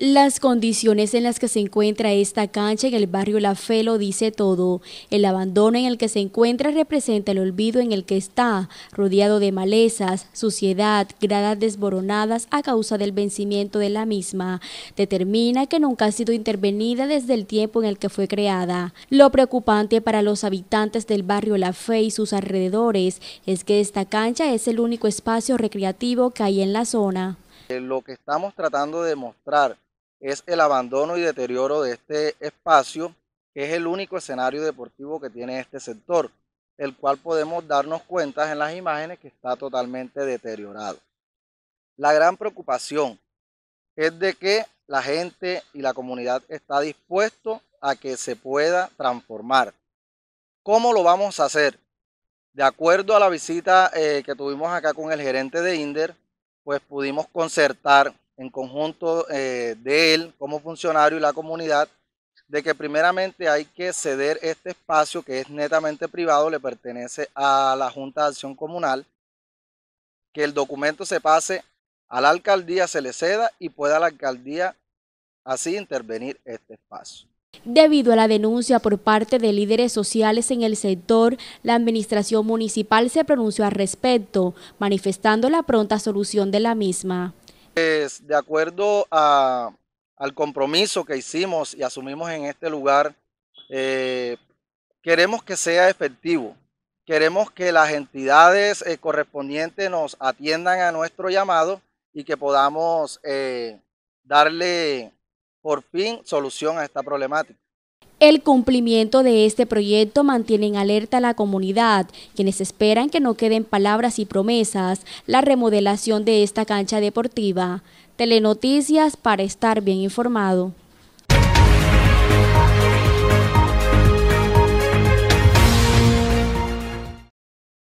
Las condiciones en las que se encuentra esta cancha en el barrio La Fe lo dice todo. El abandono en el que se encuentra representa el olvido en el que está, rodeado de malezas, suciedad, gradas desboronadas a causa del vencimiento de la misma. Determina que nunca ha sido intervenida desde el tiempo en el que fue creada. Lo preocupante para los habitantes del barrio La Fe y sus alrededores es que esta cancha es el único espacio recreativo que hay en la zona. Eh, lo que estamos tratando de mostrar es el abandono y deterioro de este espacio, que es el único escenario deportivo que tiene este sector, el cual podemos darnos cuenta en las imágenes que está totalmente deteriorado. La gran preocupación es de que la gente y la comunidad está dispuesto a que se pueda transformar. ¿Cómo lo vamos a hacer? De acuerdo a la visita eh, que tuvimos acá con el gerente de INDER, pues pudimos concertar en conjunto eh, de él como funcionario y la comunidad, de que primeramente hay que ceder este espacio que es netamente privado, le pertenece a la Junta de Acción Comunal, que el documento se pase a la alcaldía, se le ceda y pueda la alcaldía así intervenir este espacio. Debido a la denuncia por parte de líderes sociales en el sector, la administración municipal se pronunció al respecto, manifestando la pronta solución de la misma. Pues, de acuerdo al compromiso que hicimos y asumimos en este lugar, eh, queremos que sea efectivo. Queremos que las entidades eh, correspondientes nos atiendan a nuestro llamado y que podamos eh, darle por fin solución a esta problemática el cumplimiento de este proyecto mantiene en alerta a la comunidad, quienes esperan que no queden palabras y promesas la remodelación de esta cancha deportiva. Telenoticias para estar bien informado.